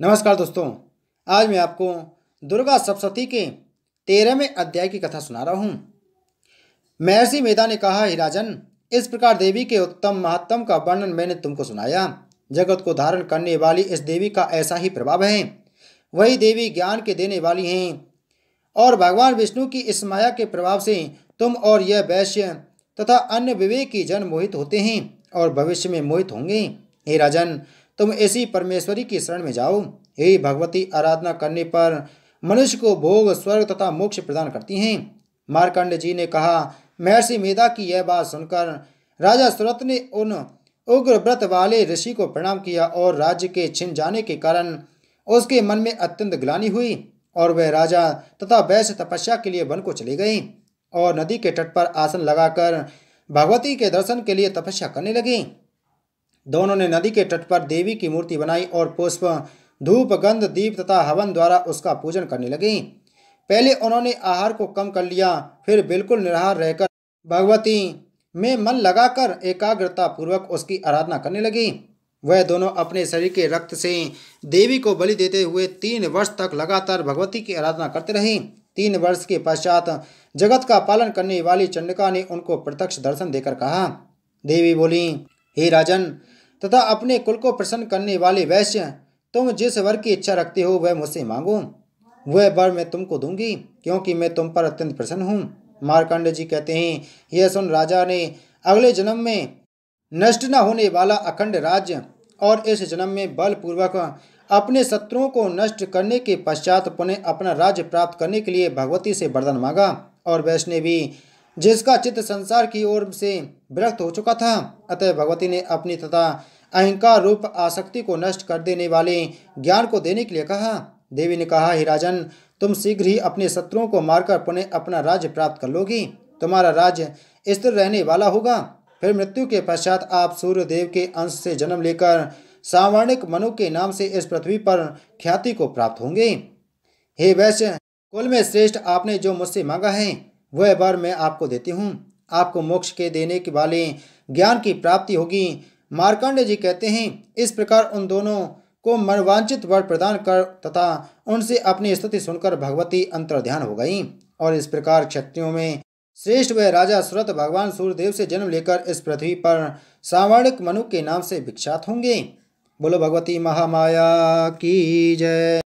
नमस्कार दोस्तों आज मैं आपको दुर्गा सप्तती के तेरहवें अध्याय की कथा सुना रहा हूँ महर्षि मेधा ने कहा ही राजन इस प्रकार देवी के उत्तम महात्म का वर्णन मैंने तुमको सुनाया जगत को धारण करने वाली इस देवी का ऐसा ही प्रभाव है वही देवी ज्ञान के देने वाली हैं और भगवान विष्णु की इस माया के प्रभाव से तुम और यह वैश्य तथा अन्य विवेकी जन मोहित होते हैं और भविष्य में मोहित होंगे हे राजन तुम ऐसी परमेश्वरी की शरण में जाओ हे भगवती आराधना करने पर मनुष्य को भोग स्वर्ग तथा मोक्ष प्रदान करती हैं मार्कंड जी ने कहा महर्षि मेधा की यह बात सुनकर राजा सुरत ने उन उग्र व्रत वाले ऋषि को प्रणाम किया और राज्य के छिन जाने के कारण उसके मन में अत्यंत ग्लानी हुई और वह राजा तथा वैश्य तपस्या के लिए वन को चली गई और नदी के तट पर आसन लगाकर भगवती के दर्शन के लिए तपस्या करने लगी दोनों ने नदी के तट पर देवी की मूर्ति बनाई और पुष्प धूप गंध दीप तथा हवन द्वारा उसका पूजन करने लगी पहले उन्होंने आहार को कम कर लिया फिर बिल्कुल निराहार रहकर भगवती में मन लगाकर एकाग्रता पूर्वक उसकी आराधना करने लगी वह दोनों अपने शरीर के रक्त से देवी को बलि देते हुए तीन वर्ष तक लगातार भगवती की आराधना करते रहे तीन वर्ष के पश्चात जगत का पालन करने वाली चंडिका ने उनको प्रत्यक्ष दर्शन देकर कहा देवी बोली हे राजन तथा अपने कुल को प्रसन्न करने वाले वैश्य तुम जिस वर की इच्छा रखते हो वह मुझसे मांगो वह वर मैं तुमको दूंगी क्योंकि मैं तुम पर अत्यंत प्रसन्न हूँ मारकंड जी कहते हैं यह सुन राजा ने अगले जन्म में नष्ट न होने वाला अखंड राज्य और इस जन्म में बलपूर्वक अपने शत्रुओं को नष्ट करने के पश्चात पुनः अपना राज्य प्राप्त करने के लिए भगवती से वरदान मांगा और भी जिसका चित्त संसार की ओर से विरक्त हो चुका था अतः भगवती ने अपनी तथा अहंकार रूप आसक्ति को नष्ट कर देने वाले ज्ञान को देने के लिए कहा देवी ने कहा हे राजन तुम शीघ्र ही अपने शत्रुओं को मारकर पुनः अपना राज्य प्राप्त कर लोगी तुम्हारा राज्य स्थिर रहने वाला होगा फिर मृत्यु के पश्चात आप सूर्य देव के अंश से जन्म लेकर सावर्णिक मनु के नाम से इस पृथ्वी पर ख्याति को प्राप्त होंगे हे वैश्य कुल में श्रेष्ठ आपने जो मुझसे मांगा है वह बार मैं आपको देती हूँ आपको मोक्ष के देने के वाले ज्ञान की प्राप्ति होगी मार्कंड जी कहते हैं इस प्रकार उन दोनों को मनवांचित वर प्रदान कर तथा उनसे अपनी स्तुति सुनकर भगवती अंतर्ध्यान हो गई और इस प्रकार क्षत्रियों में श्रेष्ठ वह राजा सुरत भगवान सूर्यदेव से जन्म लेकर इस पृथ्वी पर सावर्णिक मनु के नाम से विख्यात होंगे बोलो भगवती महामाया की जय